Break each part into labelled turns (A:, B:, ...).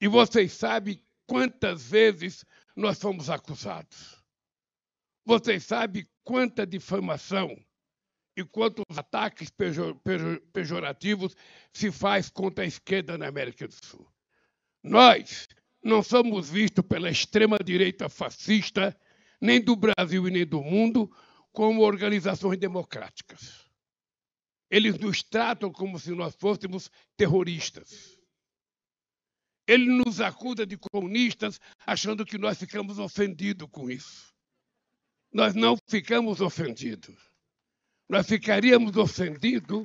A: E vocês sabem quantas vezes nós somos acusados. Vocês sabem quanta difamação e quantos ataques pejor, pejor, pejorativos se faz contra a esquerda na América do Sul. Nós não somos vistos pela extrema-direita fascista, nem do Brasil e nem do mundo, como organizações democráticas. Eles nos tratam como se nós fôssemos terroristas. Ele nos acusa de comunistas, achando que nós ficamos ofendidos com isso. Nós não ficamos ofendidos. Nós ficaríamos ofendidos.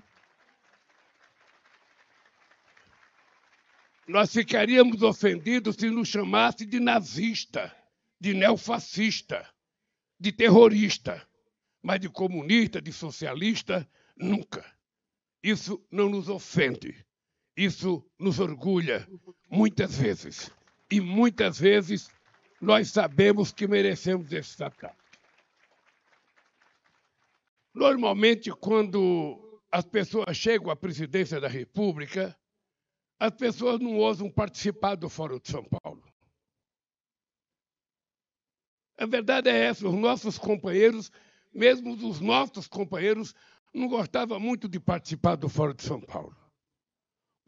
A: Nós ficaríamos ofendidos se nos chamasse de nazista, de neofascista, de terrorista, mas de comunista, de socialista, nunca. Isso não nos ofende. Isso nos orgulha uhum. muitas vezes. E muitas vezes nós sabemos que merecemos esse tratado. Normalmente, quando as pessoas chegam à presidência da República, as pessoas não ousam participar do Fórum de São Paulo. A verdade é essa: os nossos companheiros, mesmo os nossos companheiros, não gostavam muito de participar do Fórum de São Paulo.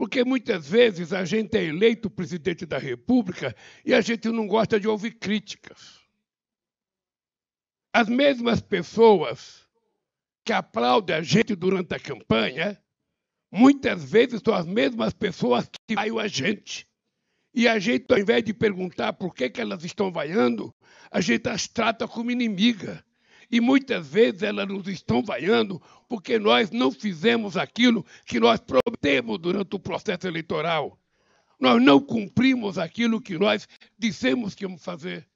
A: Porque muitas vezes a gente é eleito presidente da República e a gente não gosta de ouvir críticas. As mesmas pessoas que aplaudem a gente durante a campanha, muitas vezes são as mesmas pessoas que vaiam a gente. E a gente, ao invés de perguntar por que, que elas estão vaiando, a gente as trata como inimiga. E muitas vezes elas nos estão vaiando porque nós não fizemos aquilo que nós prometemos durante o processo eleitoral. Nós não cumprimos aquilo que nós dissemos que íamos fazer.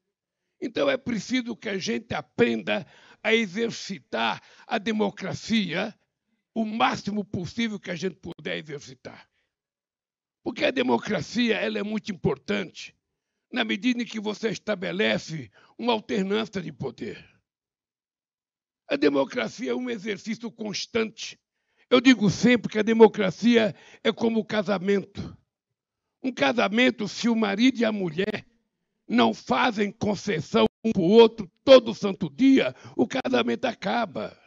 A: Então é preciso que a gente aprenda a exercitar a democracia o máximo possível que a gente puder exercitar. Porque a democracia ela é muito importante na medida em que você estabelece uma alternância de poder. A democracia é um exercício constante. Eu digo sempre que a democracia é como o casamento. Um casamento, se o marido e a mulher não fazem concessão um para o outro todo santo dia, o casamento acaba.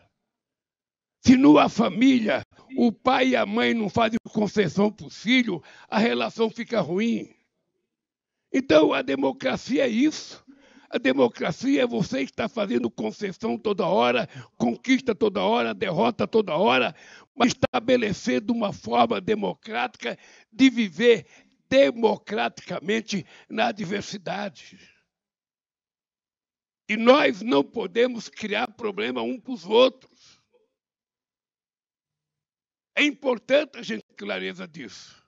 A: Se numa família o pai e a mãe não fazem concessão para o filho, a relação fica ruim. Então a democracia é isso. A democracia é você que está fazendo concessão toda hora, conquista toda hora, derrota toda hora, mas estabelecendo uma forma democrática de viver democraticamente na adversidade. E nós não podemos criar problema um para os outros. É importante a gente ter clareza disso.